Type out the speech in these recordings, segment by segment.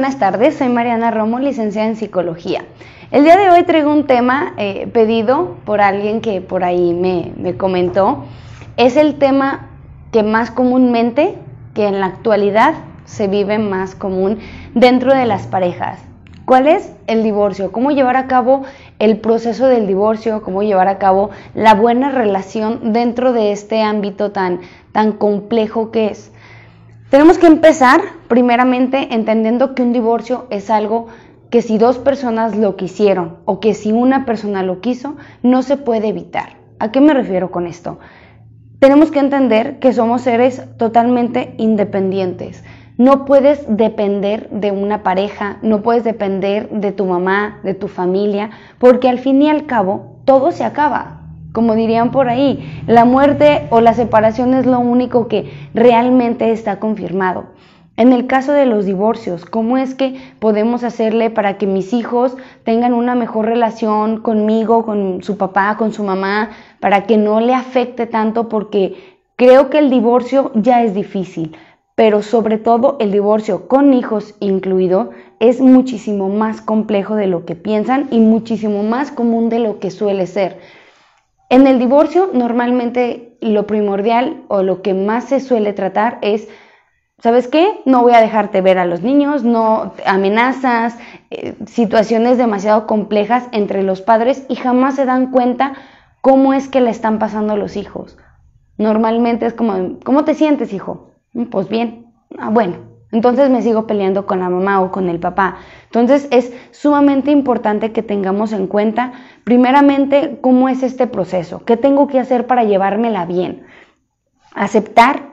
buenas tardes. Soy Mariana Romo, licenciada en Psicología. El día de hoy traigo un tema eh, pedido por alguien que por ahí me, comentó. Es el tema que más comúnmente, que en la actualidad se vive más común dentro de las parejas. ¿Cuál es el divorcio? ¿Cómo llevar a cabo el proceso del divorcio? ¿Cómo llevar a cabo la buena relación dentro de este ámbito tan, tan complejo que es? Tenemos que empezar Primeramente, entendiendo que un divorcio es algo que si dos personas lo quisieron o que si una persona lo quiso, no se puede evitar. ¿A qué me refiero con esto? Tenemos que entender que somos seres totalmente independientes. No puedes depender de una pareja, no puedes depender de tu mamá, de tu familia, porque al fin y al cabo todo se acaba. Como dirían por ahí, la muerte o la separación es lo único que realmente está confirmado. En el caso de los divorcios, ¿cómo es que podemos hacerle para que mis hijos tengan una mejor relación conmigo, con su papá, con su mamá, para que no le afecte tanto? Porque creo que el divorcio ya es difícil, pero sobre todo el divorcio con hijos incluido es muchísimo más complejo de lo que piensan y muchísimo más común de lo que suele ser. En el divorcio normalmente lo primordial o lo que más se suele tratar es ¿sabes qué? No voy a dejarte ver a los niños, no amenazas, eh, situaciones demasiado complejas entre los padres y jamás se dan cuenta cómo es que le están pasando a los hijos. Normalmente es como, ¿cómo te sientes, hijo? Mm, pues bien, ah, bueno, entonces me sigo peleando con la mamá o con el papá. Entonces es sumamente importante que tengamos en cuenta, primeramente, cómo es este proceso, qué tengo que hacer para llevármela bien. Aceptar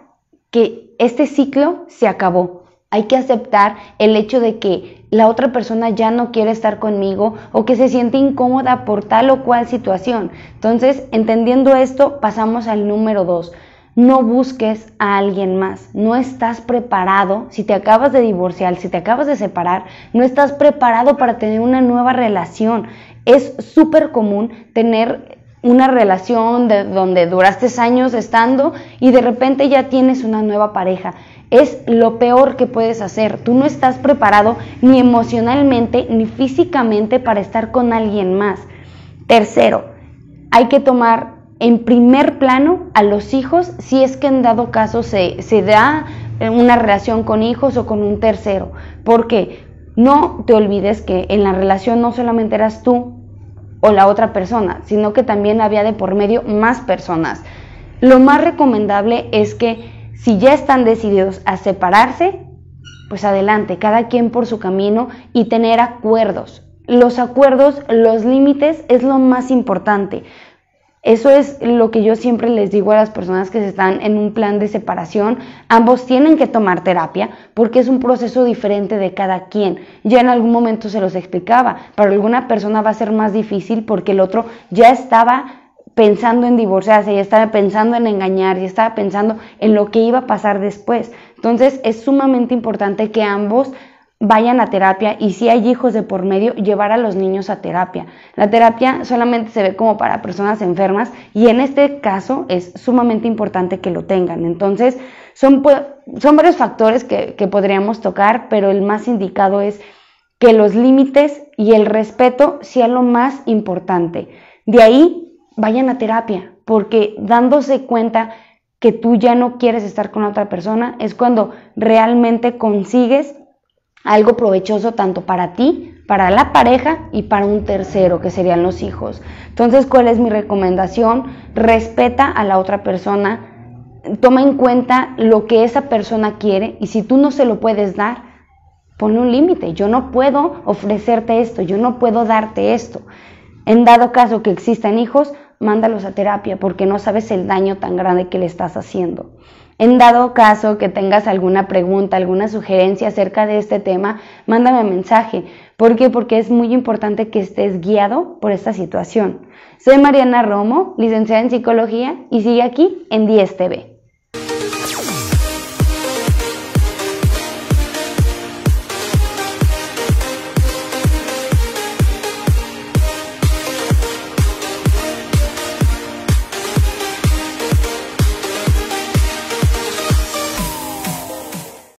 que este ciclo se acabó. Hay que aceptar el hecho de que la otra persona ya no quiere estar conmigo o que se siente incómoda por tal o cual situación. Entonces, entendiendo esto, pasamos al número dos. No busques a alguien más. No estás preparado. Si te acabas de divorciar, si te acabas de separar, no estás preparado para tener una nueva relación. Es súper común tener una relación de donde duraste años estando y de repente ya tienes una nueva pareja. Es lo peor que puedes hacer. Tú no estás preparado ni emocionalmente ni físicamente para estar con alguien más. Tercero, hay que tomar en primer plano a los hijos si es que en dado caso se, se da eh, una relación con hijos o con un tercero. Porque no te olvides que en la relación no solamente eras tú la otra persona, sino que también había de por medio más personas. Lo más recomendable es que si ya están decididos a separarse, pues adelante, cada quien por su camino y tener acuerdos. Los acuerdos, los límites es lo más importante. Eso es lo que yo siempre les digo a las personas que están en un plan de separación. Ambos tienen que tomar terapia porque es un proceso diferente de cada quien. Ya en algún momento se los explicaba. Para alguna persona va a ser más difícil porque el otro ya estaba pensando en divorciarse, ya estaba pensando en engañar, ya estaba pensando en lo que iba a pasar después. Entonces es sumamente importante que ambos vayan a terapia y si hay hijos de por medio, llevar a los niños a terapia. La terapia solamente se ve como para personas enfermas y en este caso es sumamente importante que lo tengan. Entonces, son, varios factores que, que podríamos tocar, pero el más indicado es que los límites y el respeto sea lo más importante. De ahí, vayan a terapia, porque dándose cuenta que tú ya no quieres estar con otra persona es cuando realmente consigues algo provechoso tanto para ti, para la pareja y para un tercero, que serían los hijos. Entonces, ¿cuál es mi recomendación? Respeta a la otra persona, toma en cuenta lo que esa persona quiere y si tú no se lo puedes dar, pone un límite. Yo no puedo ofrecerte esto, yo no puedo darte esto. En dado caso que existan hijos, mándalos a terapia porque no sabes el daño tan grande que le estás haciendo. En dado caso que tengas alguna pregunta, alguna sugerencia acerca de este tema, mándame un mensaje. ¿Por qué? Porque es muy importante que estés guiado por esta situación. Soy Mariana Romo, licenciada en psicología, y sigue aquí en 10TV.